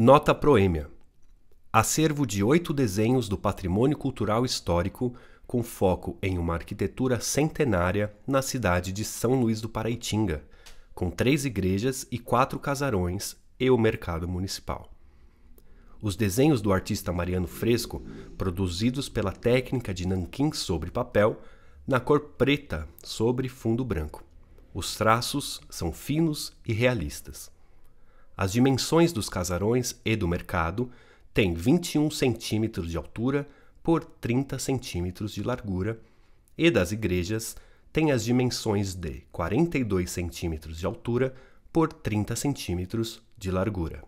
Nota Proêmia. Acervo de oito desenhos do patrimônio cultural histórico com foco em uma arquitetura centenária na cidade de São Luís do Paraitinga, com três igrejas e quatro casarões e o mercado municipal. Os desenhos do artista Mariano Fresco, produzidos pela técnica de nanquim sobre papel, na cor preta sobre fundo branco. Os traços são finos e realistas. As dimensões dos casarões e do mercado têm 21 centímetros de altura por 30 centímetros de largura, e das igrejas têm as dimensões de 42 centímetros de altura por 30 centímetros de largura.